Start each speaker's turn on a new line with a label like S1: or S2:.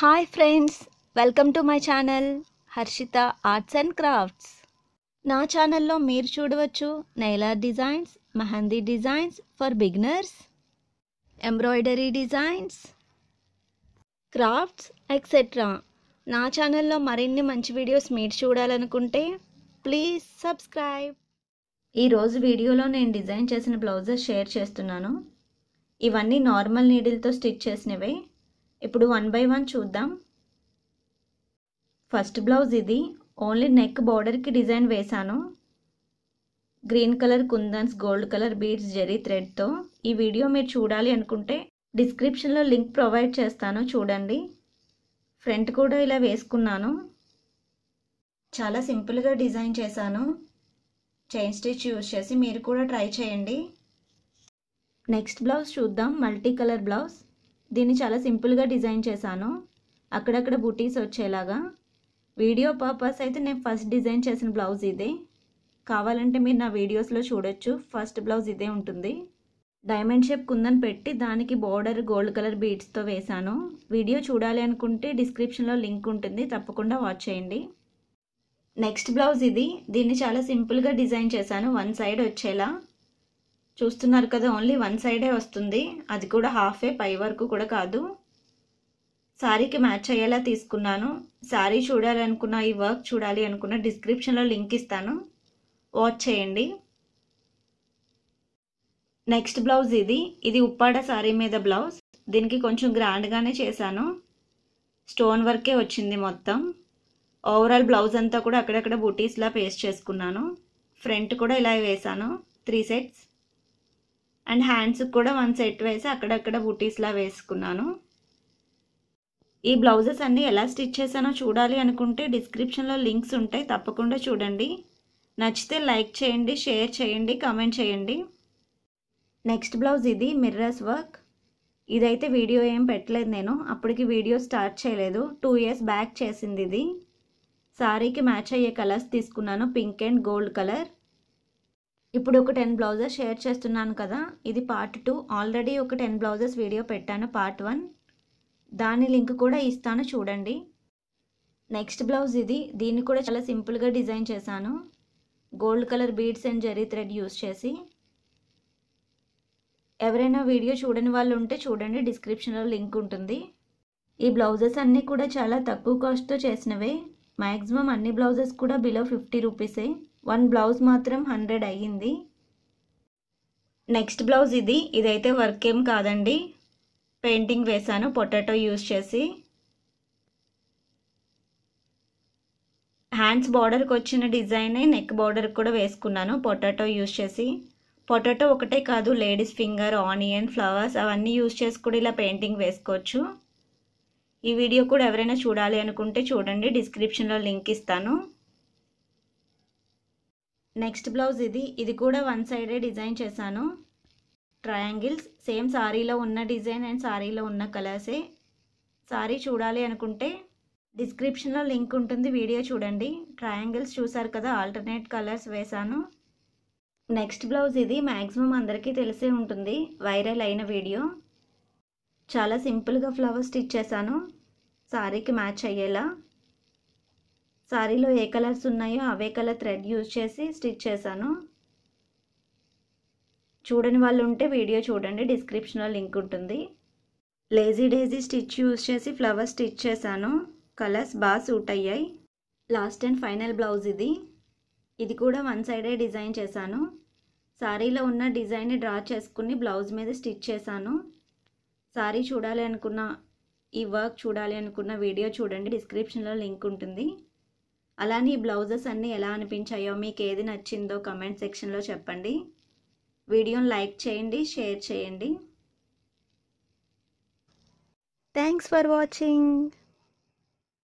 S1: hi friends welcome to my channel Harshita arts and crafts నా ఛానల్లో మీరు చూడవచ్చు నైలార్ designs mehndi designs for beginners embroidery designs crafts etcetera నా ఛానల్లో మరిన్ని మంచి వీడియోస్ మీరు చూడాలనుకుంటే ప్లీజ్ సబ్స్క్రైబ్ ఈరోజు వీడియోలో నేను డిజైన్ చేసిన బ్లౌజెస్ షేర్ చేస్తున్నాను ఇవన్నీ నార్మల్ నీడిల్తో స్టిచ్ చేసినవే ఇప్పుడు వన్ బై వన్ చూద్దాం ఫస్ట్ బ్లౌజ్ ఇది ఓన్లీ నెక్ బార్డర్కి డిజైన్ వేశాను green colour kundans gold colour beads zari థ్రెడ్తో ఈ వీడియో మీరు చూడాలి అనుకుంటే డిస్క్రిప్షన్లో లింక్ ప్రొవైడ్ చేస్తాను చూడండి ఫ్రంట్ కూడా ఇలా వేసుకున్నాను చాలా సింపుల్గా డిజైన్ చేశాను చైన్ స్టిచ్ యూజ్ చేసి మీరు కూడా ట్రై చేయండి నెక్స్ట్ బ్లౌజ్ చూద్దాం మల్టీ కలర్ బ్లౌజ్ దీన్ని చాలా సింపుల్గా డిజైన్ చేశాను అక్కడక్కడ బుటీస్ వచ్చేలాగా వీడియో పర్పస్ అయితే నేను ఫస్ట్ డిజైన్ చేసిన బ్లౌజ్ ఇదే కావాలంటే మీరు నా వీడియోస్లో చూడొచ్చు ఫస్ట్ బ్లౌజ్ ఇదే ఉంటుంది డైమండ్ షేప్ కుందని పెట్టి దానికి బోర్డర్ గోల్డ్ కలర్ బీడ్స్తో వేశాను వీడియో చూడాలి అనుకుంటే డిస్క్రిప్షన్లో లింక్ ఉంటుంది తప్పకుండా వాచ్ చేయండి నెక్స్ట్ బ్లౌజ్ ఇది దీన్ని చాలా సింపుల్గా డిజైన్ చేశాను వన్ సైడ్ వచ్చేలా చూస్తున్నారు కదా ఓన్లీ వన్ సైడే వస్తుంది అది కూడా హాఫే పై వరకు కూడా కాదు శారీకి మ్యాచ్ అయ్యేలా తీసుకున్నాను శారీ చూడాలి అనుకున్న ఈ వర్క్ చూడాలి అనుకున్న డిస్క్రిప్షన్లో లింక్ ఇస్తాను వాచ్ చేయండి నెక్స్ట్ బ్లౌజ్ ఇది ఇది ఉప్పాడ శారీ మీద బ్లౌజ్ దీనికి కొంచెం గ్రాండ్గానే చేశాను స్టోన్ వర్కే వచ్చింది మొత్తం ఓవరాల్ బ్లౌజ్ అంతా కూడా అక్కడక్కడ బూటీస్లా పేస్ట్ చేసుకున్నాను ఫ్రంట్ కూడా ఇలా వేసాను త్రీ సెట్స్ అండ్ హ్యాండ్స్కి కూడా వన్ సెట్ వేసి అక్కడక్కడ బుటీస్లా వేసుకున్నాను ఈ బ్లౌజెస్ అన్నీ ఎలా స్టిచ్ చేశానో చూడాలి అనుకుంటే డిస్క్రిప్షన్లో లింక్స్ ఉంటాయి తప్పకుండా చూడండి నచ్చితే లైక్ చేయండి షేర్ చేయండి కామెంట్ చేయండి నెక్స్ట్ బ్లౌజ్ ఇది మిర్రర్స్ వర్క్ ఇదైతే వీడియో ఏం పెట్టలేదు నేను అప్పటికి వీడియో స్టార్ట్ చేయలేదు టూ ఇయర్స్ బ్యాక్ చేసింది ఇది సారీకి మ్యాచ్ అయ్యే కలర్స్ తీసుకున్నాను పింక్ అండ్ గోల్డ్ కలర్ ఇప్పుడు ఒక టెన్ బ్లౌజెస్ షేర్ చేస్తున్నాను కదా ఇది పార్ట్ టూ ఆల్రెడీ ఒక టెన్ బ్లౌజెస్ వీడియో పెట్టాను పార్ట్ వన్ దాని లింక్ కూడా ఇస్తాను చూడండి నెక్స్ట్ బ్లౌజ్ ఇది దీన్ని కూడా చాలా సింపుల్గా డిజైన్ చేశాను gold colour beads and zari thread use చేసి ఎవరైనా వీడియో చూడని వాళ్ళు ఉంటే చూడండి డిస్క్రిప్షన్లో లింక్ ఉంటుంది ఈ బ్లౌజెస్ అన్నీ కూడా చాలా తక్కువ కాస్ట్తో చేసినవే మ్యాక్సిమం అన్ని బ్లౌజెస్ కూడా బిలో ఫిఫ్టీ రూపీసే వన్ బ్లౌజ్ మాత్రం హండ్రెడ్ అయ్యింది నెక్స్ట్ బ్లౌజ్ ఇది ఇదైతే వర్క్ ఏం కాదండి పెయింటింగ్ వేశాను పొటాటో యూస్ చేసి హ్యాండ్స్ బార్డర్కి వచ్చిన డిజైనే నెక్ బార్డర్ కూడా వేసుకున్నాను పొటాటో యూస్ చేసి పొటాటో ఒకటే కాదు లేడీస్ ఫింగర్ ఆనియన్ ఫ్లవర్స్ అవన్నీ యూస్ చేసి కూడా ఇలా పెయింటింగ్ వేసుకోవచ్చు ఈ వీడియో కూడా ఎవరైనా చూడాలి అనుకుంటే చూడండి డిస్క్రిప్షన్లో లింక్ ఇస్తాను నెక్స్ట్ బ్లౌజ్ ఇది ఇది కూడా వన్ సైడే డిజైన్ చేశాను ట్రయాంగిల్స్ సేమ్ సారీలో ఉన్న డిజైన్ అండ్ సారీలో ఉన్న కలర్సే సారీ చూడాలి అనుకుంటే డిస్క్రిప్షన్లో లింక్ ఉంటుంది వీడియో చూడండి ట్రయాంగిల్స్ చూసారు కదా ఆల్టర్నేట్ కలర్స్ వేశాను నెక్స్ట్ బ్లౌజ్ ఇది మ్యాక్సిమం అందరికీ తెలిసే ఉంటుంది వైరల్ అయిన వీడియో చాలా సింపుల్గా ఫ్లవర్ స్టిచ్ చేశాను శారీకి మ్యాచ్ అయ్యేలా శారీలో ఏ కలర్స్ ఉన్నాయో అవే కలర్ థ్రెడ్ యూజ్ చేసి స్టిచ్ చేశాను చూడని వాళ్ళు ఉంటే వీడియో చూడండి డిస్క్రిప్షన్లో లింక్ ఉంటుంది లేజీ డేజీ స్టిచ్ యూజ్ చేసి ఫ్లవర్ స్టిచ్ చేశాను కలర్స్ బాగా సూట్ అయ్యాయి లాస్ట్ అండ్ ఫైనల్ బ్లౌజ్ ఇది ఇది కూడా వన్ సైడే డిజైన్ చేశాను శారీలో ఉన్న డిజైన్ని డ్రా చేసుకుని బ్లౌజ్ మీద స్టిచ్ చేశాను సారీ చూడాలి అనుకున్న ఈ వర్క్ చూడాలి అనుకున్న వీడియో చూడండి డిస్క్రిప్షన్లో లింక్ ఉంటుంది అలానే ఈ బ్లౌజెస్ అన్నీ ఎలా అనిపించాయో మీకు ఏది నచ్చిందో కమెంట్ సెక్షన్లో చెప్పండి వీడియోని లైక్ చేయండి షేర్ చేయండి థ్యాంక్స్ ఫర్ వాచింగ్